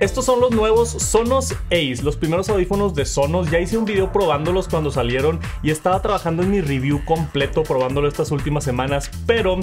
Estos son los nuevos Sonos Ace, los primeros audífonos de Sonos. Ya hice un video probándolos cuando salieron y estaba trabajando en mi review completo probándolo estas últimas semanas, pero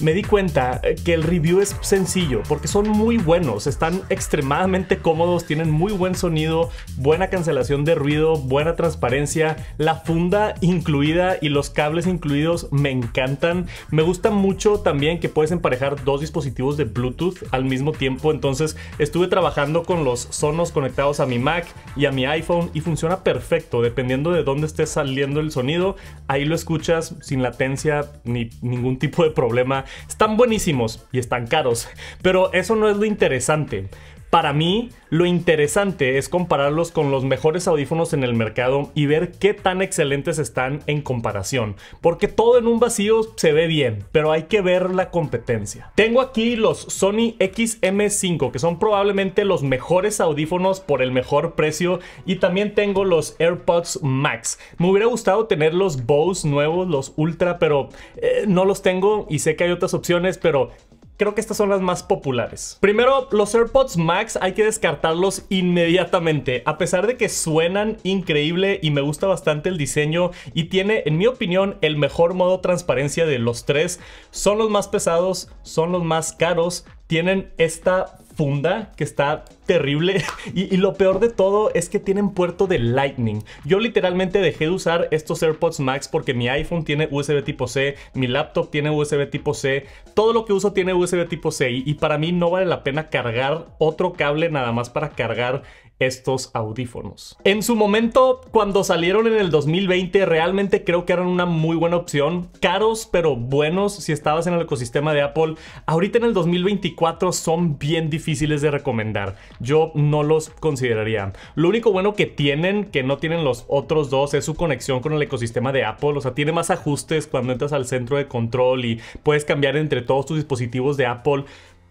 me di cuenta que el review es sencillo porque son muy buenos, están extremadamente cómodos, tienen muy buen sonido, buena cancelación de ruido, buena transparencia, la funda incluida y los cables incluidos me encantan. Me gusta mucho también que puedes emparejar dos dispositivos de Bluetooth al mismo tiempo, entonces estuve trabajando con los sonos conectados a mi Mac y a mi iPhone y funciona perfecto. Dependiendo de dónde esté saliendo el sonido, ahí lo escuchas sin latencia ni ningún tipo de problema. Están buenísimos y están caros, pero eso no es lo interesante. Para mí, lo interesante es compararlos con los mejores audífonos en el mercado y ver qué tan excelentes están en comparación, porque todo en un vacío se ve bien, pero hay que ver la competencia. Tengo aquí los Sony XM5, que son probablemente los mejores audífonos por el mejor precio, y también tengo los AirPods Max. Me hubiera gustado tener los Bose nuevos, los Ultra, pero eh, no los tengo y sé que hay otras opciones, pero Creo que estas son las más populares. Primero, los AirPods Max hay que descartarlos inmediatamente. A pesar de que suenan increíble y me gusta bastante el diseño y tiene, en mi opinión, el mejor modo transparencia de los tres, son los más pesados, son los más caros, tienen esta funda que está terrible. Y, lo peor de todo es que tienen puerto de Lightning. Yo literalmente dejé de usar estos AirPods Max porque mi iPhone tiene USB tipo C, mi laptop tiene USB tipo C, todo lo que uso tiene USB tipo C. y para mí no vale la pena cargar otro cable nada más para cargar estos audífonos. En su momento, cuando salieron en el 2020, realmente creo que eran una muy buena opción. Caros, pero buenos si estabas en el ecosistema de Apple. Ahorita en el 2024 son bien difíciles de recomendar. Yo no los consideraría. Lo único bueno que tienen, que no tienen los otros dos, es su conexión con el ecosistema de Apple. O sea, tiene más ajustes cuando entras al centro de control y puedes cambiar entre todos tus dispositivos de Apple.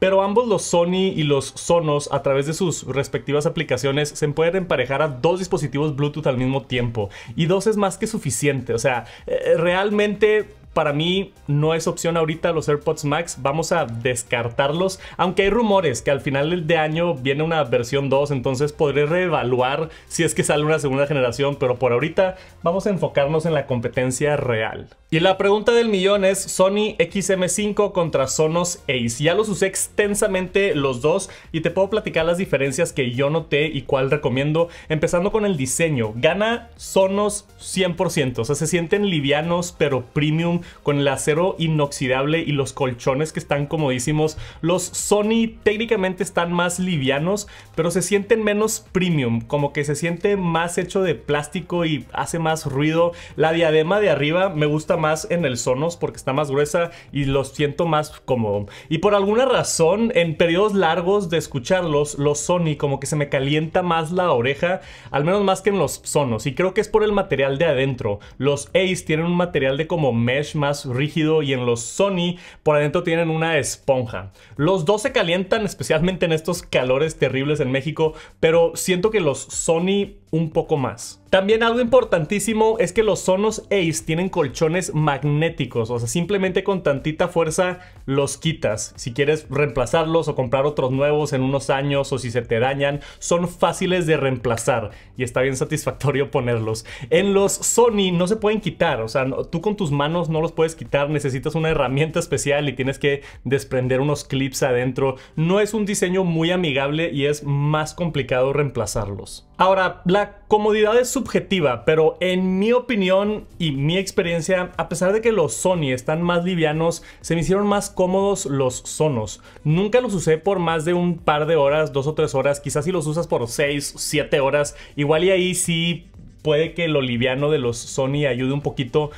Pero ambos los Sony y los Sonos a través de sus respectivas aplicaciones se pueden emparejar a dos dispositivos Bluetooth al mismo tiempo. Y dos es más que suficiente. O sea, eh, realmente para mí no es opción ahorita los AirPods Max, vamos a descartarlos, aunque hay rumores que al final de año viene una versión 2, entonces podré reevaluar si es que sale una segunda generación, pero por ahorita vamos a enfocarnos en la competencia real. Y la pregunta del millón es Sony XM5 contra Sonos Ace. Ya los usé extensamente los dos y te puedo platicar las diferencias que yo noté y cuál recomiendo, empezando con el diseño. Gana Sonos 100%, o sea, se sienten livianos pero premium con el acero inoxidable y los colchones que están comodísimos. Los Sony técnicamente están más livianos, pero se sienten menos premium, como que se siente más hecho de plástico y hace más ruido. La diadema de arriba me gusta más en el Sonos porque está más gruesa y los siento más cómodo. Y por alguna razón, en periodos largos de escucharlos, los Sony como que se me calienta más la oreja, al menos más que en los Sonos. Y creo que es por el material de adentro. Los Ace tienen un material de como mesh más rígido y en los Sony por adentro tienen una esponja. Los dos se calientan especialmente en estos calores terribles en México, pero siento que los Sony un poco más. También algo importantísimo es que los Sonos Ace tienen colchones magnéticos, o sea, simplemente con tantita fuerza los quitas. Si quieres reemplazarlos o comprar otros nuevos en unos años o si se te dañan, son fáciles de reemplazar y está bien satisfactorio ponerlos. En los Sony no se pueden quitar, o sea, tú con tus manos no los puedes quitar, necesitas una herramienta especial y tienes que desprender unos clips adentro. No es un diseño muy amigable y es más complicado reemplazarlos. Ahora, la comodidad es subjetiva, pero en mi opinión y mi experiencia, a pesar de que los Sony están más livianos, se me hicieron más cómodos los Sonos. Nunca los usé por más de un par de horas, dos o tres horas, quizás si los usas por seis, siete horas, igual y ahí sí puede que lo liviano de los Sony ayude un poquito,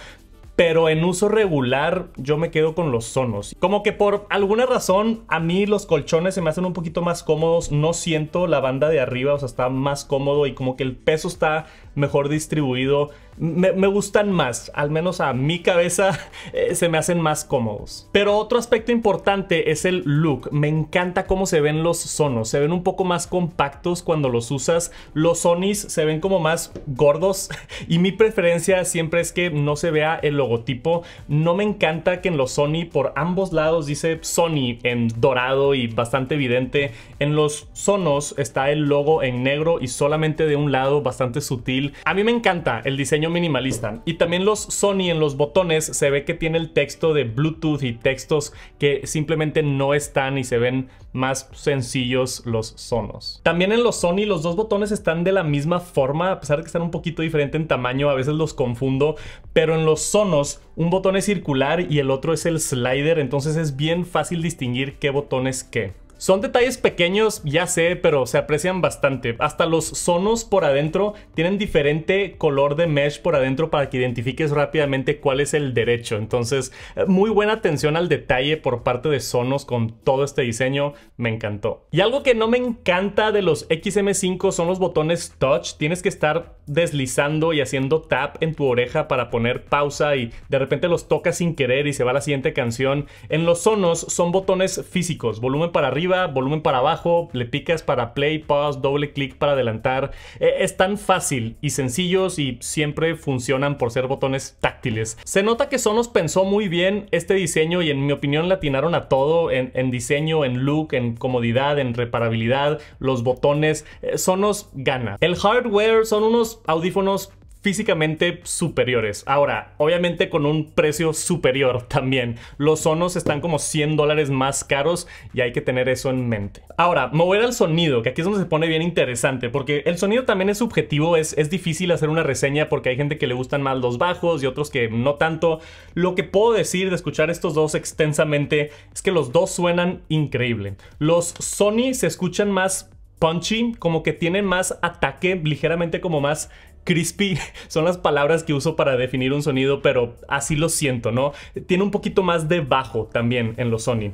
pero en uso regular yo me quedo con los sonos. Como que por alguna razón a mí los colchones se me hacen un poquito más cómodos, no siento la banda de arriba, o sea, está más cómodo y como que el peso está mejor distribuido, me, gustan más, al menos a mi cabeza eh, se me hacen más cómodos. Pero otro aspecto importante es el look, me encanta cómo se ven los sonos, se ven un poco más compactos cuando los usas, los sonis se ven como más gordos y mi preferencia siempre es que no se vea el logotipo, no me encanta que en los Sony por ambos lados dice Sony en dorado y bastante evidente, en los sonos está el logo en negro y solamente de un lado bastante sutil a mí me encanta el diseño minimalista y también los Sony en los botones se ve que tiene el texto de Bluetooth y textos que simplemente no están y se ven más sencillos los sonos. También en los Sony los dos botones están de la misma forma, a pesar de que están un poquito diferente en tamaño, a veces los confundo, pero en los sonos un botón es circular y el otro es el slider, entonces es bien fácil distinguir qué botón es qué. Son detalles pequeños, ya sé, pero se aprecian bastante. Hasta los sonos por adentro tienen diferente color de mesh por adentro para que identifiques rápidamente cuál es el derecho. Entonces, eh, muy buena atención al detalle por parte de sonos con todo este diseño. Me encantó. Y algo que no me encanta de los XM5 son los botones touch. Tienes que estar deslizando y haciendo tap en tu oreja para poner pausa y de repente los tocas sin querer y se va la siguiente canción. En los sonos son botones físicos, volumen para arriba volumen para abajo, le picas para play, pause, doble clic para adelantar. Eh, es tan fácil y sencillos y siempre funcionan por ser botones táctiles. Se nota que Sonos pensó muy bien este diseño y en mi opinión latinaron a todo en, diseño, en look, en comodidad, en reparabilidad, los botones. Eh, Sonos gana. El hardware son unos audífonos físicamente superiores. Ahora, obviamente con un precio superior también. Los sonos están como 100 dólares más caros y hay que tener eso en mente. Ahora, mover al sonido, que aquí es donde se pone bien interesante, porque el sonido también es subjetivo, es, difícil hacer una reseña porque hay gente que le gustan más los bajos y otros que no tanto. Lo que puedo decir de escuchar estos dos extensamente es que los dos suenan increíble. Los Sony se escuchan más punchy, como que tienen más ataque, ligeramente como más crispy son las palabras que uso para definir un sonido, pero así lo siento, ¿no? Tiene un poquito más de bajo también en los Sony.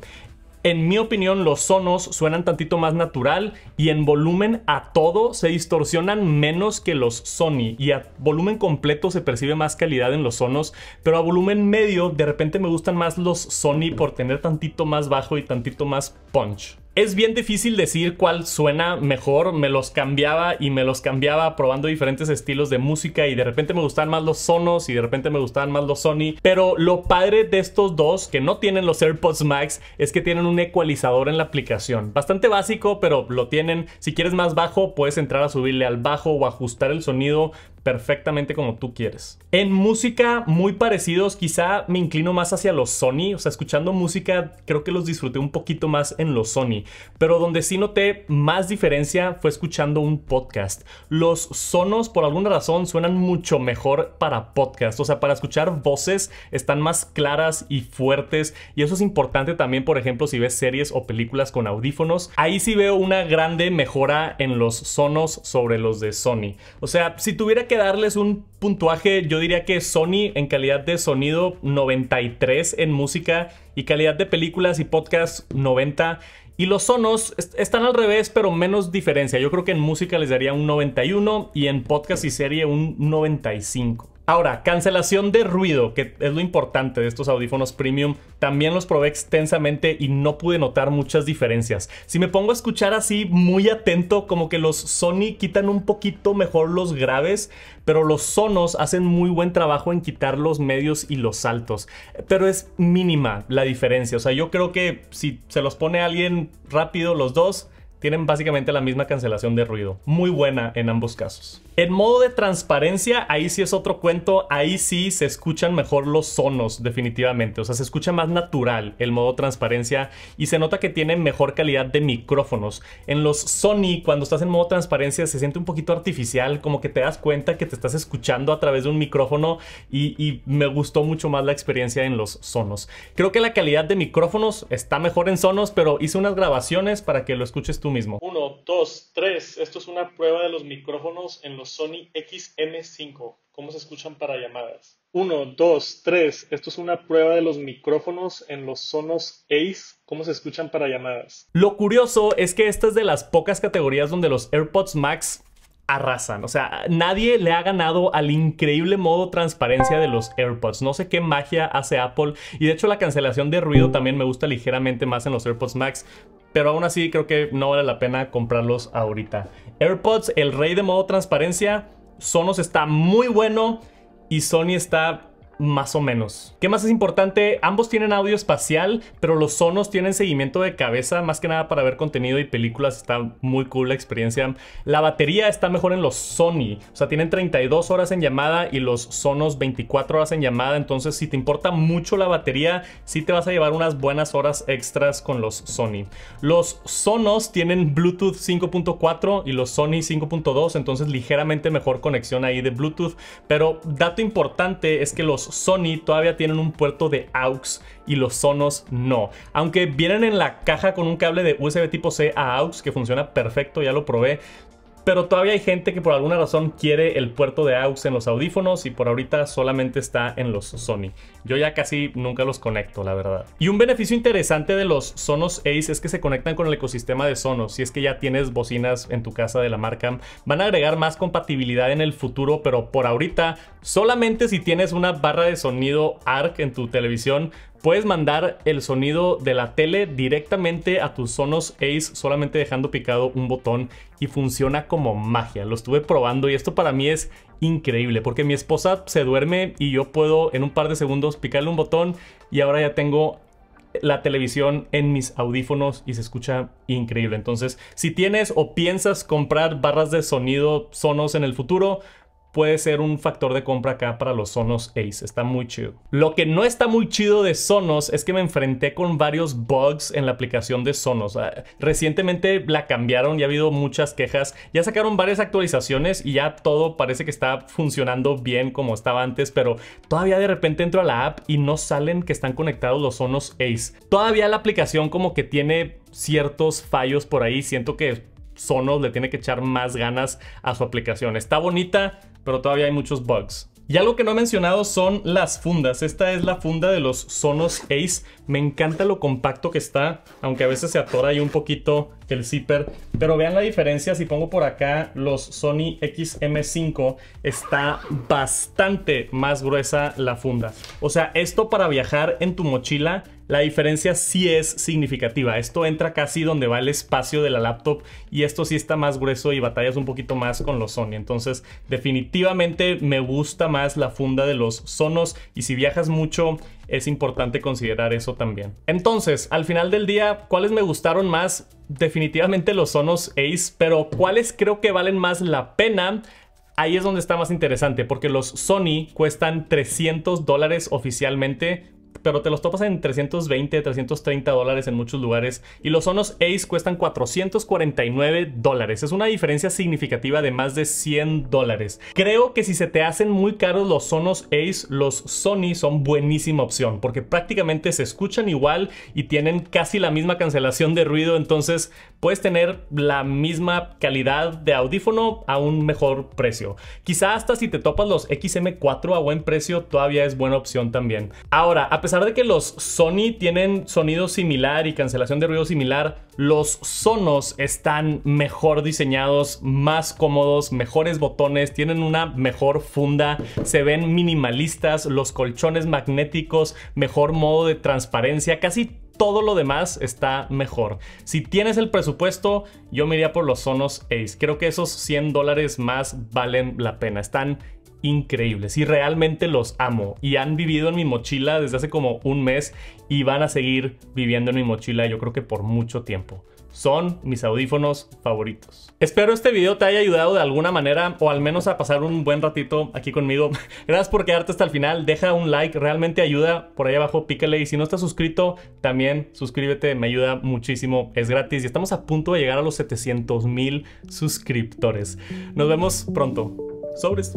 En mi opinión, los sonos suenan tantito más natural y en volumen a todo se distorsionan menos que los Sony y a volumen completo se percibe más calidad en los sonos, pero a volumen medio de repente me gustan más los Sony por tener tantito más bajo y tantito más punch es bien difícil decir cuál suena mejor. Me los cambiaba y me los cambiaba probando diferentes estilos de música y de repente me gustaban más los Sonos y de repente me gustaban más los Sony. Pero lo padre de estos dos que no tienen los AirPods Max es que tienen un ecualizador en la aplicación. Bastante básico, pero lo tienen. Si quieres más bajo, puedes entrar a subirle al bajo o ajustar el sonido perfectamente como tú quieres. En música muy parecidos, quizá me inclino más hacia los Sony, o sea, escuchando música creo que los disfruté un poquito más en los Sony, pero donde sí noté más diferencia fue escuchando un podcast. Los sonos por alguna razón suenan mucho mejor para podcast, o sea, para escuchar voces están más claras y fuertes y eso es importante también, por ejemplo, si ves series o películas con audífonos, ahí sí veo una grande mejora en los sonos sobre los de Sony. O sea, si tuviera que darles un puntuaje, yo diría que Sony en calidad de sonido 93 en música y calidad de películas y podcast 90. Y los sonos están al revés, pero menos diferencia. Yo creo que en música les daría un 91 y en podcast y serie un 95. Ahora, cancelación de ruido, que es lo importante de estos audífonos premium, también los probé extensamente y no pude notar muchas diferencias. Si me pongo a escuchar así muy atento, como que los Sony quitan un poquito mejor los graves, pero los Sonos hacen muy buen trabajo en quitar los medios y los altos. Pero es mínima la diferencia, o sea, yo creo que si se los pone alguien rápido los dos, tienen básicamente la misma cancelación de ruido. Muy buena en ambos casos. En modo de transparencia, ahí sí es otro cuento, ahí sí se escuchan mejor los sonos definitivamente, o sea, se escucha más natural el modo transparencia y se nota que tiene mejor calidad de micrófonos. En los Sony, cuando estás en modo transparencia, se siente un poquito artificial, como que te das cuenta que te estás escuchando a través de un micrófono y, me gustó mucho más la experiencia en los sonos. Creo que la calidad de micrófonos está mejor en sonos, pero hice unas grabaciones para que lo escuches tú mismo. Uno, dos, tres, esto es una prueba de los micrófonos en los Sony XM5. ¿Cómo se escuchan para llamadas? 1, 2, 3. Esto es una prueba de los micrófonos en los sonos ACE. ¿Cómo se escuchan para llamadas? Lo curioso es que esta es de las pocas categorías donde los AirPods Max arrasan. O sea, nadie le ha ganado al increíble modo transparencia de los AirPods. No sé qué magia hace Apple. Y de hecho la cancelación de ruido también me gusta ligeramente más en los AirPods Max. Pero aún así creo que no vale la pena comprarlos ahorita. AirPods, el rey de modo transparencia. Sonos está muy bueno. Y Sony está más o menos. ¿Qué más es importante? Ambos tienen audio espacial, pero los sonos tienen seguimiento de cabeza, más que nada para ver contenido y películas. Está muy cool la experiencia. La batería está mejor en los Sony, o sea, tienen 32 horas en llamada y los sonos 24 horas en llamada. Entonces, si te importa mucho la batería, sí te vas a llevar unas buenas horas extras con los Sony. Los sonos tienen Bluetooth 5.4 y los Sony 5.2, entonces ligeramente mejor conexión ahí de Bluetooth. Pero dato importante es que los Sony todavía tienen un puerto de AUX y los Sonos no. Aunque vienen en la caja con un cable de USB tipo C a AUX que funciona perfecto, ya lo probé, pero todavía hay gente que por alguna razón quiere el puerto de AUX en los audífonos y por ahorita solamente está en los Sony. Yo ya casi nunca los conecto, la verdad. Y un beneficio interesante de los Sonos Ace es que se conectan con el ecosistema de Sonos. Si es que ya tienes bocinas en tu casa de la marca, van a agregar más compatibilidad en el futuro, pero por ahorita solamente si tienes una barra de sonido ARC en tu televisión Puedes mandar el sonido de la tele directamente a tus Sonos Ace solamente dejando picado un botón y funciona como magia. Lo estuve probando y esto para mí es increíble porque mi esposa se duerme y yo puedo en un par de segundos picarle un botón y ahora ya tengo la televisión en mis audífonos y se escucha increíble. Entonces, si tienes o piensas comprar barras de sonido Sonos en el futuro, puede ser un factor de compra acá para los Sonos Ace. Está muy chido. Lo que no está muy chido de Sonos es que me enfrenté con varios bugs en la aplicación de Sonos. Ah, recientemente la cambiaron y ha habido muchas quejas. Ya sacaron varias actualizaciones y ya todo parece que está funcionando bien como estaba antes, pero todavía de repente entro a la app y no salen que están conectados los Sonos Ace. Todavía la aplicación como que tiene ciertos fallos por ahí. Siento que Sonos le tiene que echar más ganas a su aplicación. Está bonita, pero todavía hay muchos bugs. Y algo que no he mencionado son las fundas. Esta es la funda de los Sonos Ace. Me encanta lo compacto que está, aunque a veces se atora ahí un poquito el zipper. Pero vean la diferencia, si pongo por acá los Sony XM5, está bastante más gruesa la funda. O sea, esto para viajar en tu mochila la diferencia sí es significativa. Esto entra casi donde va el espacio de la laptop y esto sí está más grueso y batallas un poquito más con los Sony. Entonces, definitivamente me gusta más la funda de los Sonos y si viajas mucho es importante considerar eso también. Entonces, al final del día, ¿cuáles me gustaron más? definitivamente los Sonos Ace, pero cuáles creo que valen más la pena. Ahí es donde está más interesante, porque los Sony cuestan 300 dólares oficialmente pero te los topas en 320, 330 dólares en muchos lugares. Y los Sonos Ace cuestan 449 dólares. Es una diferencia significativa de más de 100 dólares. Creo que si se te hacen muy caros los Sonos Ace, los Sony son buenísima opción porque prácticamente se escuchan igual y tienen casi la misma cancelación de ruido. Entonces puedes tener la misma calidad de audífono a un mejor precio. Quizá hasta si te topas los XM4 a buen precio, todavía es buena opción también. Ahora, a a pesar de que los Sony tienen sonido similar y cancelación de ruido similar, los Sonos están mejor diseñados, más cómodos, mejores botones, tienen una mejor funda, se ven minimalistas, los colchones magnéticos, mejor modo de transparencia, casi todo lo demás está mejor. Si tienes el presupuesto, yo me iría por los Sonos Ace. Creo que esos 100 dólares más valen la pena. Están increíbles y realmente los amo y han vivido en mi mochila desde hace como un mes y van a seguir viviendo en mi mochila yo creo que por mucho tiempo. Son mis audífonos favoritos. Espero este video te haya ayudado de alguna manera o al menos a pasar un buen ratito aquí conmigo. Gracias por quedarte hasta el final. Deja un like, realmente ayuda. Por ahí abajo pícale y si no estás suscrito, también suscríbete, me ayuda muchísimo. Es gratis y estamos a punto de llegar a los 700 mil suscriptores. Nos vemos pronto. Sobres.